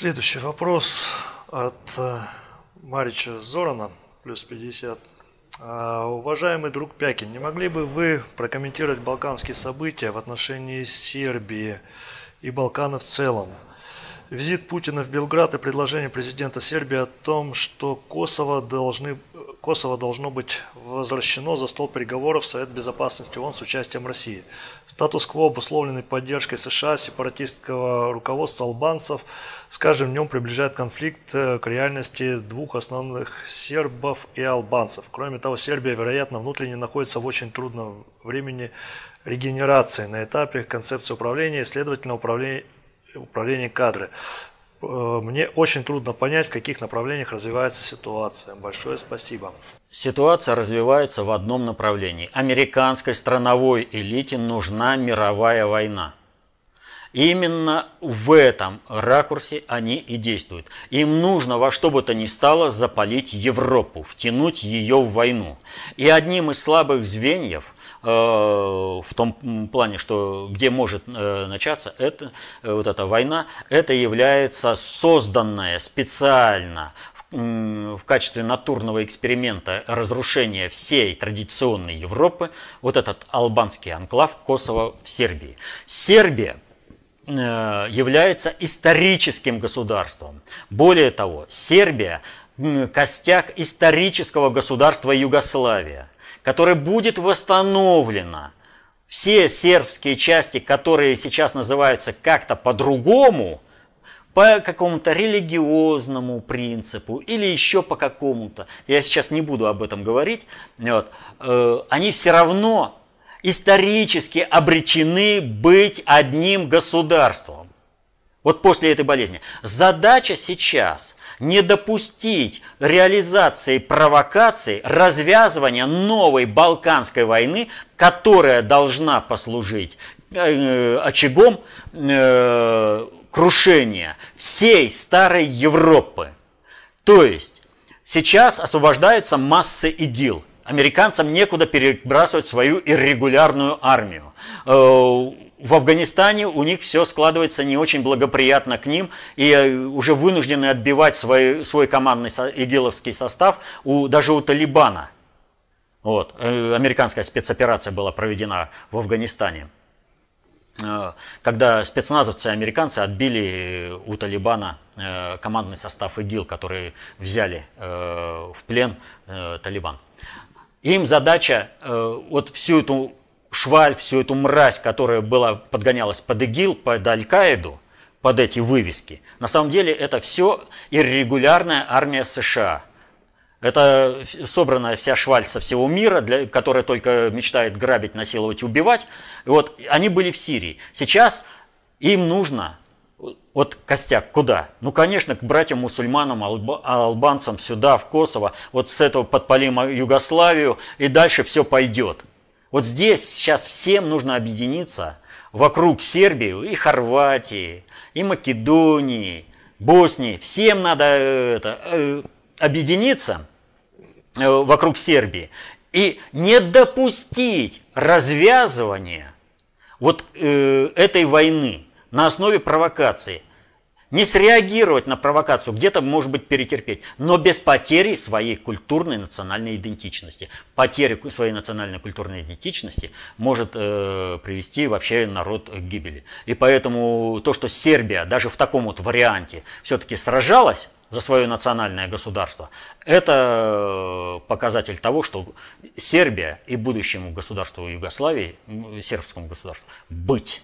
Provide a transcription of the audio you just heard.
Следующий вопрос от э, Марича Зорана, плюс 50. А, Уважаемый друг Пякин, не могли бы вы прокомментировать балканские события в отношении Сербии и Балкана в целом? Визит Путина в Белград и предложение президента Сербии о том, что Косово, должны, Косово должно быть возвращено за стол переговоров в Совет Безопасности ООН с участием России. Статус-кво, обусловленный поддержкой США, сепаратистского руководства албанцев, с каждым днем приближает конфликт э, к реальности двух основных сербов и албанцев. Кроме того, Сербия, вероятно, внутренне находится в очень трудном времени регенерации на этапе концепции управления следовательно, управления управление кадры. Э, мне очень трудно понять, в каких направлениях развивается ситуация. Большое спасибо. Ситуация развивается в одном направлении. Американской страновой элите нужна мировая война. Именно в этом ракурсе они и действуют. Им нужно во что бы то ни стало запалить Европу, втянуть ее в войну. И одним из слабых звеньев э, в том плане, что где может э, начаться это, э, вот эта война, это является созданное специально в качестве натурного эксперимента разрушения всей традиционной Европы вот этот албанский анклав Косово в Сербии. Сербия э, является историческим государством. Более того, Сербия – костяк исторического государства Югославия, которое будет восстановлено – все сербские части, которые сейчас называются как-то по-другому, по какому-то религиозному принципу или еще по какому-то, я сейчас не буду об этом говорить, вот, э, они все равно исторически обречены быть одним государством. Вот после этой болезни. Задача сейчас не допустить реализации провокаций, развязывания новой Балканской войны, которая должна послужить э, э, очагом э, крушения всей старой Европы. То есть сейчас освобождаются массы ИГИЛ. Американцам некуда перебрасывать свою иррегулярную армию в Афганистане у них все складывается не очень благоприятно к ним, и э, уже вынуждены отбивать свой, свой командный игиловский состав у, даже у Талибана. Вот, э, американская спецоперация была проведена в Афганистане, э, когда спецназовцы американцы отбили у Талибана командный состав ИГИЛ, который взяли в плен Талибан. Им задача вот всю эту Шваль, всю эту мразь, которая была, подгонялась под ИГИЛ, под Аль-Каиду, под эти вывески. На самом деле это все иррегулярная армия США. Это собранная вся шваль со всего мира, для, которая только мечтает грабить, насиловать, убивать. И вот они были в Сирии. Сейчас им нужно вот костяк куда? Ну, конечно, к братьям-мусульманам, албанцам сюда, в Косово. вот с этого подпалим Югославию, и дальше все пойдет. Вот здесь сейчас всем нужно объединиться вокруг Сербии и Хорватии, и Македонии, Боснии. Всем надо э, это, э, объединиться э, вокруг Сербии и не допустить развязывания вот э, этой войны на основе провокации не среагировать на провокацию, где-то, может быть, перетерпеть, но без потери своей культурной национальной идентичности. Потеря своей национальной культурной идентичности может э, привести вообще народ к гибели. И поэтому то, что Сербия даже в таком вот варианте все-таки сражалась за свое национальное государство, это э, показатель того, что Сербия и будущему государству Югославии, сербскому государству, быть